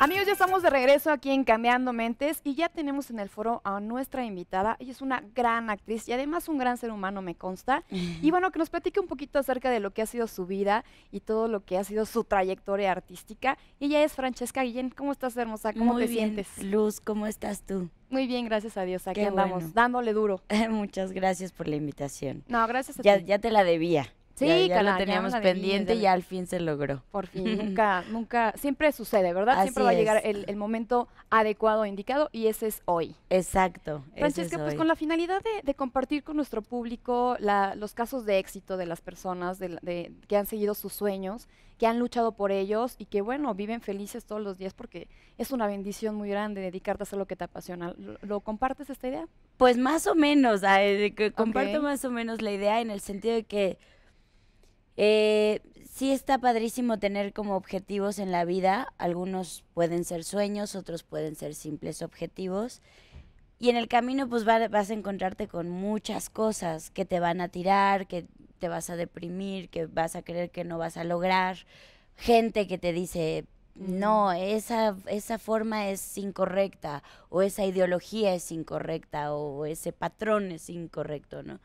Amigos, ya estamos de regreso aquí en Cambiando Mentes y ya tenemos en el foro a nuestra invitada. Ella es una gran actriz y además un gran ser humano, me consta. Y bueno, que nos platique un poquito acerca de lo que ha sido su vida y todo lo que ha sido su trayectoria artística. Ella es Francesca Guillén. ¿Cómo estás, hermosa? ¿Cómo te sientes? Luz, ¿cómo estás tú? Muy bien, gracias a Dios. Aquí andamos, dándole duro. Muchas gracias por la invitación. No, gracias a ya, Ya te la debía. Sí, ya, lo teníamos pendiente y al fin se logró. Por fin, nunca, nunca, siempre sucede, ¿verdad? siempre va a llegar el, momento adecuado, indicado, y ese es hoy. Exacto. Francesca, es pues con la finalidad de, compartir con nuestro público los casos de éxito de las personas de, que han seguido sus sueños, que han luchado por ellos y que, bueno, viven felices todos los días porque es una bendición muy grande dedicarte a hacer lo que te apasiona. ¿Lo, compartes esta idea? Pues más o menos, comparto más o menos la idea en el sentido de que eh, sí está padrísimo tener como objetivos en la vida. Algunos pueden ser sueños, otros pueden ser simples objetivos. Y en el camino pues vas a encontrarte con muchas cosas que te van a tirar, que te vas a deprimir, que vas a creer que no vas a lograr. Gente que te dice, no, mm. esa, esa forma es incorrecta, o esa ideología es incorrecta, o ese patrón es incorrecto, ¿no?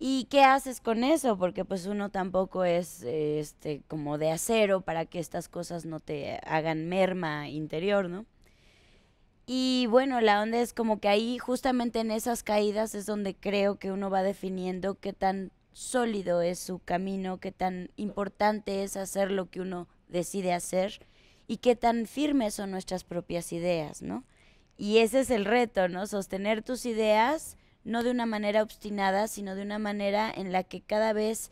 ¿Y qué haces con eso? Porque pues uno tampoco es este como de acero para que estas cosas no te hagan merma interior, ¿no? Y bueno, la onda es como que ahí justamente en esas caídas es donde creo que uno va definiendo qué tan sólido es su camino, qué tan importante es hacer lo que uno decide hacer y qué tan firmes son nuestras propias ideas, ¿no? Y ese es el reto, ¿no? Sostener tus ideas no de una manera obstinada, sino de una manera en la que cada vez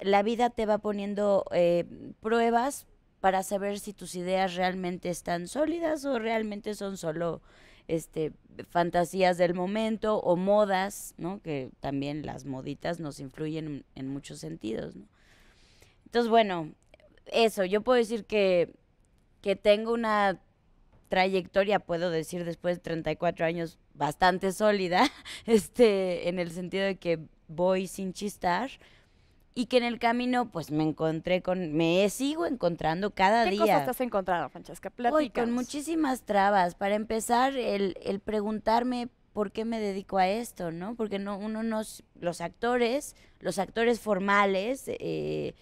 la vida te va poniendo eh, pruebas para saber si tus ideas realmente están sólidas o realmente son solo este fantasías del momento o modas, ¿no? Que también las moditas nos influyen en muchos sentidos, Entonces, bueno, eso, yo puedo decir que, que tengo una trayectoria, puedo decir, después de 34 años, bastante sólida, este, en el sentido de que voy sin chistar y que en el camino pues me encontré con, me sigo encontrando cada día. ¿Qué cosas te has encontrado, Francesca? Hoy con muchísimas trabas. Para empezar, el, preguntarme por qué me dedico a esto, ¿no? Porque no, uno no, los actores, los actores formales, eh,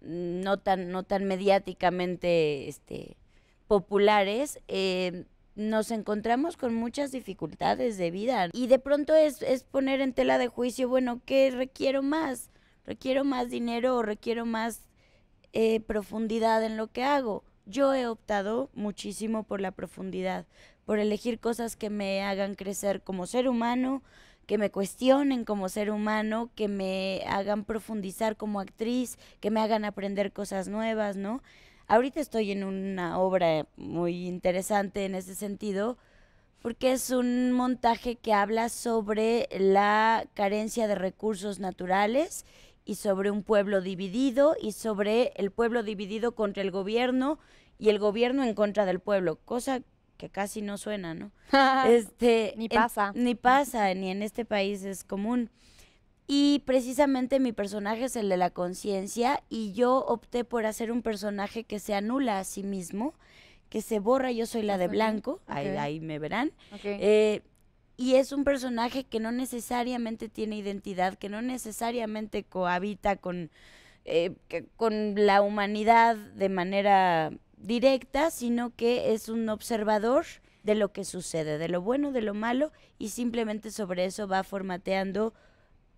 no tan, no tan mediáticamente, este, populares, eh, nos encontramos con muchas dificultades de vida y de pronto es, es, poner en tela de juicio, bueno, ¿qué requiero más? ¿Requiero más dinero o requiero más eh, profundidad en lo que hago? Yo he optado muchísimo por la profundidad, por elegir cosas que me hagan crecer como ser humano, que me cuestionen como ser humano, que me hagan profundizar como actriz, que me hagan aprender cosas nuevas, ¿no? Ahorita estoy en una obra muy interesante en ese sentido, porque es un montaje que habla sobre la carencia de recursos naturales y sobre un pueblo dividido y sobre el pueblo dividido contra el gobierno y el gobierno en contra del pueblo, cosa que casi no suena, ¿no? este, ni pasa. ni pasa, ni en este país es común. Y precisamente mi personaje es el de la conciencia y yo opté por hacer un personaje que se anula a sí mismo, que se borra, yo soy la de blanco, ahí, ahí, me verán. Eh, y es un personaje que no necesariamente tiene identidad, que no necesariamente cohabita con, eh, con la humanidad de manera directa, sino que es un observador de lo que sucede, de lo bueno, de lo malo, y simplemente sobre eso va formateando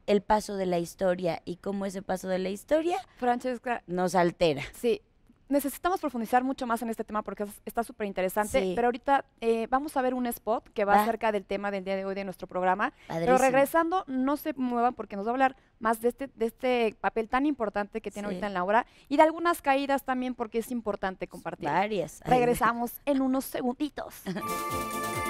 el paso de la historia y cómo ese paso de la historia Francesca, nos altera. Sí, necesitamos profundizar mucho más en este tema porque está súper interesante. Pero ahorita eh, vamos a ver un spot que va, acerca del tema del día de hoy de nuestro programa. Pero regresando, no se muevan porque nos va a hablar más de este, de este papel tan importante que tiene ahorita en la obra y de algunas caídas también porque es importante compartir. Varias. Regresamos en unos segunditos.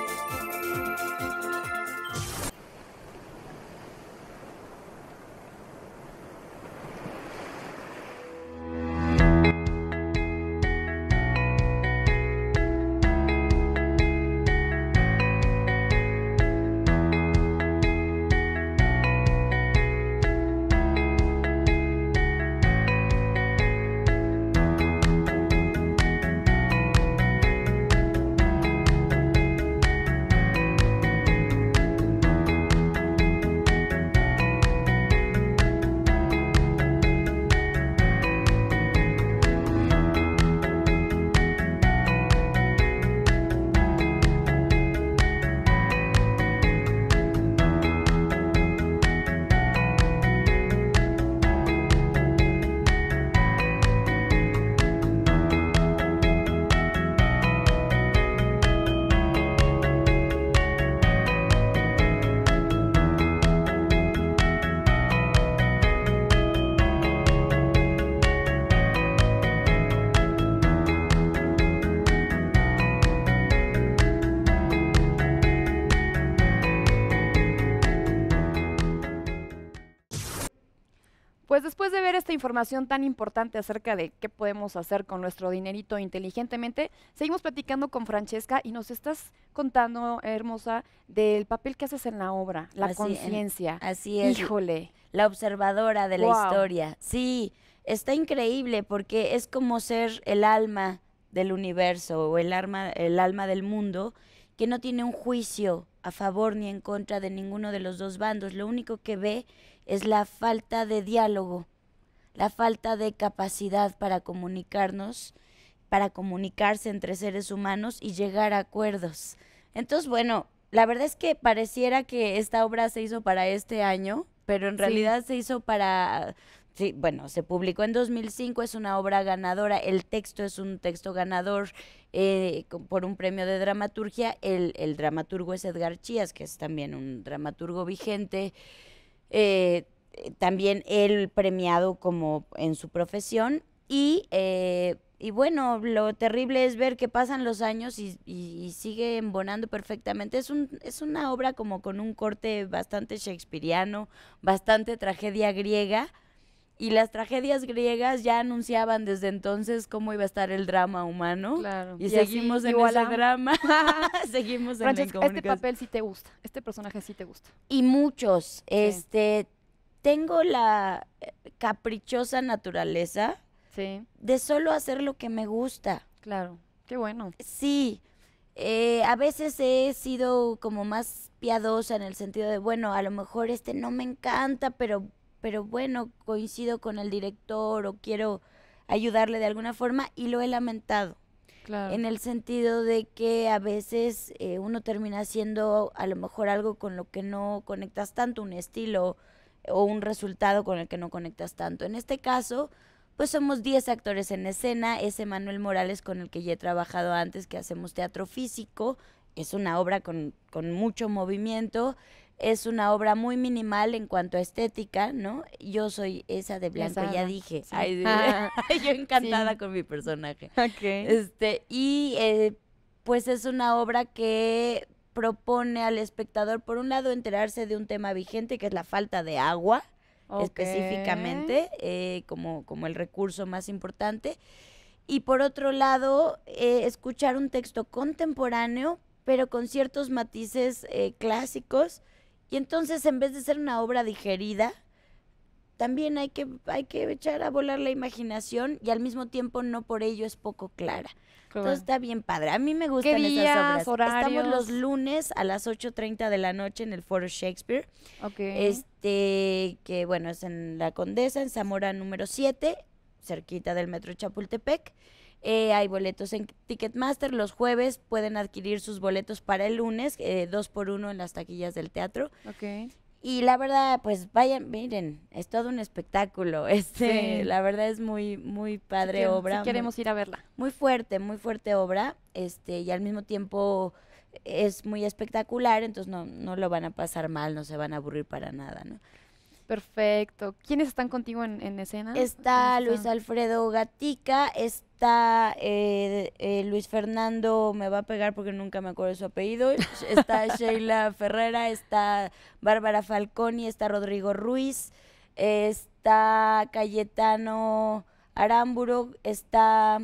después de ver esta información tan importante acerca de qué podemos hacer con nuestro dinerito inteligentemente, seguimos platicando con Francesca y nos estás contando, hermosa, del papel que haces en la obra, la conciencia. Así es. Híjole. La observadora de la historia. Sí, está increíble porque es como ser el alma del universo o el, alma, el alma del mundo que no tiene un juicio a favor ni en contra de ninguno de los dos bandos. Lo único que ve es la falta de diálogo, la falta de capacidad para comunicarnos, para comunicarse entre seres humanos y llegar a acuerdos. Entonces, bueno, la verdad es que pareciera que esta obra se hizo para este año, pero en realidad se hizo para Sí, bueno, se publicó en 2005, es una obra ganadora, el texto es un texto ganador eh, por un premio de dramaturgia, el, dramaturgo es Edgar Chías, que es también un dramaturgo vigente, eh, también él premiado como en su profesión y... Eh, y bueno, lo terrible es ver que pasan los años y, sigue embonando perfectamente. Es, un, es una obra como con un corte bastante shakespeariano, bastante tragedia griega, y las tragedias griegas ya anunciaban desde entonces cómo iba a estar el drama humano. Claro. Y, seguimos en ese drama. seguimos en Este papel sí te gusta. Este personaje sí te gusta. Y muchos. Este. Tengo la eh, caprichosa naturaleza. Sí. De solo hacer lo que me gusta. Claro. Qué bueno. Sí. Eh, a veces he sido como más piadosa en el sentido de, bueno, a lo mejor este no me encanta, pero pero bueno, coincido con el director o quiero ayudarle de alguna forma y lo he lamentado. En el sentido de que a veces eh, uno termina haciendo a lo mejor algo con lo que no conectas tanto, un estilo o un resultado con el que no conectas tanto. En este caso, pues somos 10 actores en escena, es Manuel Morales con el que ya he trabajado antes, que hacemos teatro físico, es una obra con, con mucho movimiento es una obra muy minimal en cuanto a estética, ¿no? Yo soy esa de blanco, ya dije. Ah, ay, yo encantada con mi personaje. Este, y eh, pues es una obra que propone al espectador, por un lado, enterarse de un tema vigente, que es la falta de agua, específicamente, eh, como, como el recurso más importante. Y por otro lado, eh, escuchar un texto contemporáneo, pero con ciertos matices clásicos y entonces, en vez de ser una obra digerida, también hay que, hay que echar a volar la imaginación y al mismo tiempo no por ello es poco clara. Entonces está bien padre. A mí me gustan esas obras. Estamos los lunes a las 8.30 de la noche en el Foro Shakespeare. Ok. Este, que bueno, es en La Condesa, en Zamora número 7, cerquita del Metro Chapultepec. Eh, hay boletos en Ticketmaster. Los jueves pueden adquirir sus boletos para el lunes, eh, dos por uno en las taquillas del teatro. Ok. Y la verdad, pues vayan, miren, es todo un espectáculo. Este, la verdad es muy, muy padre obra. queremos ir a verla. Muy fuerte, muy fuerte obra. Este, y al mismo tiempo es muy espectacular, entonces no, no lo van a pasar mal, no se van a aburrir para nada, ¿no? Perfecto. ¿Quiénes están contigo en, escena? Está Luis Alfredo Gatica, está eh, eh, Luis Fernando, me va a pegar porque nunca me acuerdo su apellido, está Sheila Ferrera, está Bárbara Falconi, está Rodrigo Ruiz, eh, está Cayetano Arámburo, está...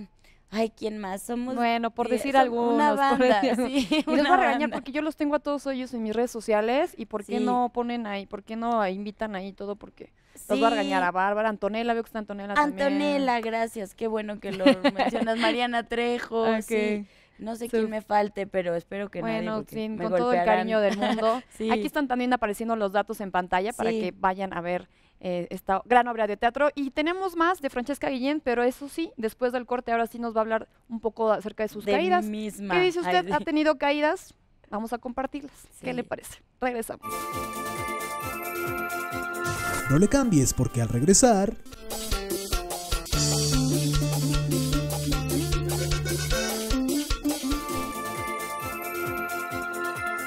Ay, ¿quién más? Somos. Bueno, por decir algunos. Una banda, y nos a regañar porque yo los tengo a todos ellos en mis redes sociales. ¿Y por qué no ponen ahí? ¿Por qué no invitan ahí todo? Porque los va a regañar a Bárbara, Antonella, veo que está Antonella, Antonella también. gracias. Qué bueno que lo mencionas. Mariana Trejo, No sé quién me falte, pero espero que bueno, nadie con todo el cariño del mundo. Aquí están también apareciendo los datos en pantalla para que vayan a ver eh, esta gran obra de teatro. Y tenemos más de Francesca Guillén, pero eso sí, después del corte ahora sí nos va a hablar un poco acerca de sus caídas. Misma. ¿Qué dice usted? ¿Ha tenido caídas? Vamos a compartirlas. ¿Qué le parece? Regresamos. No le cambies porque al regresar...